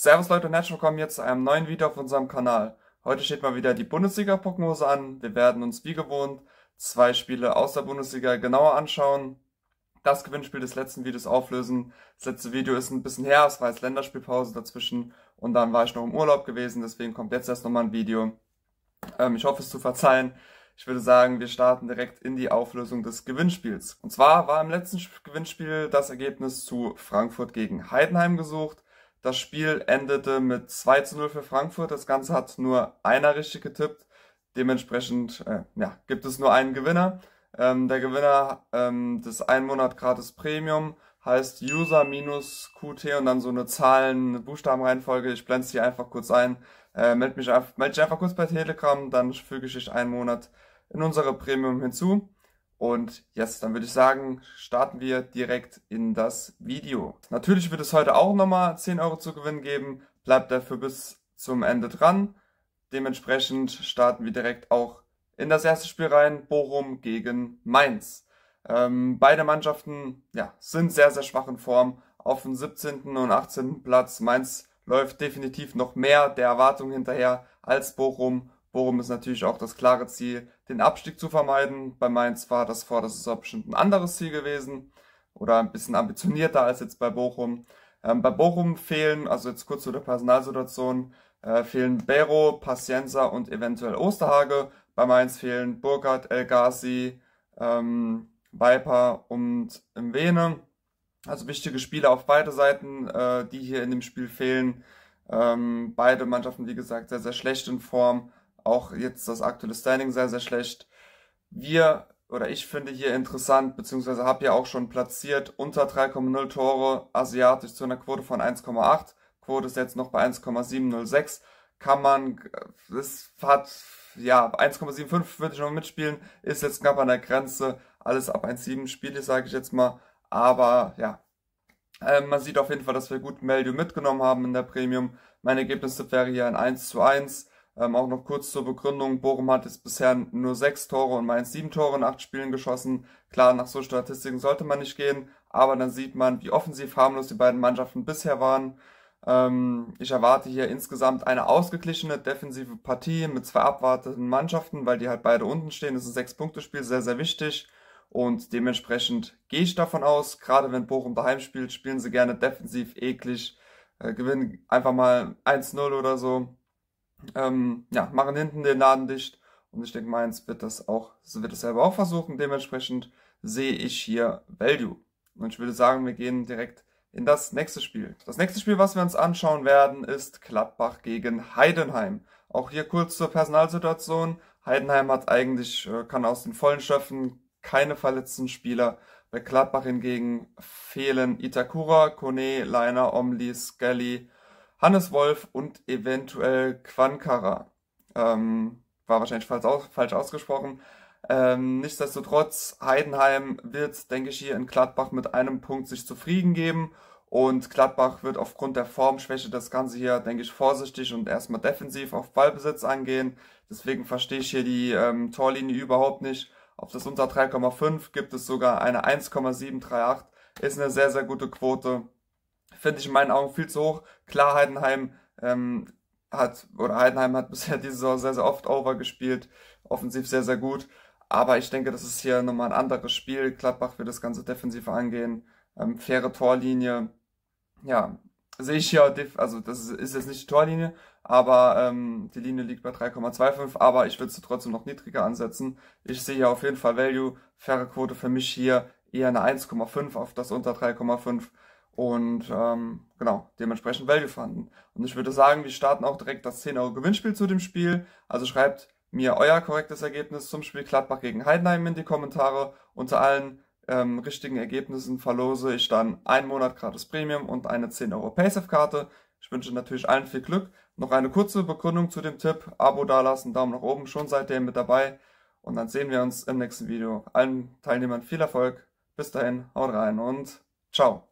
Servus Leute und herzlich willkommen jetzt zu einem neuen Video auf unserem Kanal. Heute steht mal wieder die Bundesliga-Prognose an. Wir werden uns wie gewohnt zwei Spiele aus der Bundesliga genauer anschauen, das Gewinnspiel des letzten Videos auflösen. Das letzte Video ist ein bisschen her, es war jetzt Länderspielpause dazwischen und dann war ich noch im Urlaub gewesen, deswegen kommt jetzt erst nochmal ein Video. Ähm, ich hoffe es zu verzeihen. Ich würde sagen, wir starten direkt in die Auflösung des Gewinnspiels. Und zwar war im letzten Gewinnspiel das Ergebnis zu Frankfurt gegen Heidenheim gesucht. Das Spiel endete mit 2 zu 0 für Frankfurt. Das Ganze hat nur einer richtig getippt. Dementsprechend äh, ja, gibt es nur einen Gewinner. Ähm, der Gewinner ähm, des 1 Monat gratis Premium heißt User minus QT und dann so eine Zahlen, eine Buchstabenreihenfolge. Ich blende es hier einfach kurz ein. Äh, meld, mich auf, meld dich einfach kurz bei Telegram, dann füge ich dich einen Monat in unsere Premium hinzu. Und jetzt, dann würde ich sagen, starten wir direkt in das Video. Natürlich wird es heute auch nochmal 10 Euro zu gewinnen geben. Bleibt dafür bis zum Ende dran. Dementsprechend starten wir direkt auch in das erste Spiel rein. Bochum gegen Mainz. Ähm, beide Mannschaften ja, sind sehr, sehr schwach in Form. Auf dem 17. und 18. Platz. Mainz läuft definitiv noch mehr der Erwartung hinterher als Bochum. Bochum ist natürlich auch das klare Ziel, den Abstieg zu vermeiden. Bei Mainz war das vor der Saison bestimmt ein anderes Ziel gewesen oder ein bisschen ambitionierter als jetzt bei Bochum. Ähm, bei Bochum fehlen, also jetzt kurz zu der Personalsituation, äh, fehlen Bero, Pacienza und eventuell Osterhage. Bei Mainz fehlen Burkhardt, El Ghazi, ähm, Viper und Mwene. Also wichtige Spieler auf beide Seiten, äh, die hier in dem Spiel fehlen. Ähm, beide Mannschaften, wie gesagt, sehr, sehr schlecht in Form. Auch jetzt das aktuelle Standing sehr, sehr schlecht. Wir oder ich finde hier interessant, beziehungsweise habe ja auch schon platziert, unter 3,0 Tore asiatisch zu einer Quote von 1,8. Quote ist jetzt noch bei 1,706. Kann man, es hat, ja, 1,75 würde ich noch mitspielen, ist jetzt knapp an der Grenze. Alles ab 1,7 Spiele, sage ich jetzt mal. Aber ja, ähm, man sieht auf jeden Fall, dass wir gut Meldio mitgenommen haben in der Premium. Mein Ergebnistipp wäre hier ein 1 zu 1. Ähm, auch noch kurz zur Begründung, Bochum hat jetzt bisher nur sechs Tore und Mainz sieben Tore in acht Spielen geschossen. Klar, nach so Statistiken sollte man nicht gehen, aber dann sieht man, wie offensiv harmlos die beiden Mannschaften bisher waren. Ähm, ich erwarte hier insgesamt eine ausgeglichene defensive Partie mit zwei abwarteten Mannschaften, weil die halt beide unten stehen. Das ist ein Sechs-Punkte-Spiel, sehr, sehr wichtig. Und dementsprechend gehe ich davon aus, gerade wenn Bochum daheim spielt, spielen sie gerne defensiv eklig, äh, gewinnen einfach mal 1-0 oder so ähm, ja, machen hinten den Laden dicht. Und ich denke, Mainz wird das auch, wird das selber auch versuchen. Dementsprechend sehe ich hier Value. Und ich würde sagen, wir gehen direkt in das nächste Spiel. Das nächste Spiel, was wir uns anschauen werden, ist Gladbach gegen Heidenheim. Auch hier kurz zur Personalsituation. Heidenheim hat eigentlich, äh, kann aus den vollen schöpfen, keine verletzten Spieler. Bei Gladbach hingegen fehlen Itakura, Kone, Leiner, Omli, Skelly, Hannes Wolf und eventuell Quankara. Ähm, war wahrscheinlich falsch, aus, falsch ausgesprochen. Ähm, nichtsdestotrotz, Heidenheim wird, denke ich, hier in Gladbach mit einem Punkt sich zufrieden geben. Und Gladbach wird aufgrund der Formschwäche das Ganze hier, denke ich, vorsichtig und erstmal defensiv auf Ballbesitz angehen. Deswegen verstehe ich hier die ähm, Torlinie überhaupt nicht. Auf das unter 3,5 gibt es sogar eine 1,738. Ist eine sehr, sehr gute Quote finde ich in meinen Augen viel zu hoch. Klar, Heidenheim ähm, hat, oder Heidenheim hat bisher diese Saison sehr, sehr oft over gespielt, offensiv sehr, sehr gut. Aber ich denke, das ist hier nochmal ein anderes Spiel. Gladbach wird das Ganze defensiv angehen. Ähm, faire Torlinie. Ja, sehe ich hier, also das ist jetzt nicht die Torlinie, aber ähm, die Linie liegt bei 3,25, aber ich würde sie trotzdem noch niedriger ansetzen. Ich sehe hier auf jeden Fall Value, faire Quote für mich hier eher eine 1,5 auf das unter 3,5. Und ähm, genau, dementsprechend Value fanden. Und ich würde sagen, wir starten auch direkt das 10 Euro Gewinnspiel zu dem Spiel. Also schreibt mir euer korrektes Ergebnis zum Spiel Gladbach gegen Heidenheim in die Kommentare. Unter allen ähm, richtigen Ergebnissen verlose ich dann einen Monat gratis Premium und eine 10 Euro Paysafe-Karte. Ich wünsche natürlich allen viel Glück. Noch eine kurze Begründung zu dem Tipp. Abo dalassen, Daumen nach oben, schon seid ihr mit dabei. Und dann sehen wir uns im nächsten Video. Allen Teilnehmern viel Erfolg. Bis dahin, haut rein und ciao.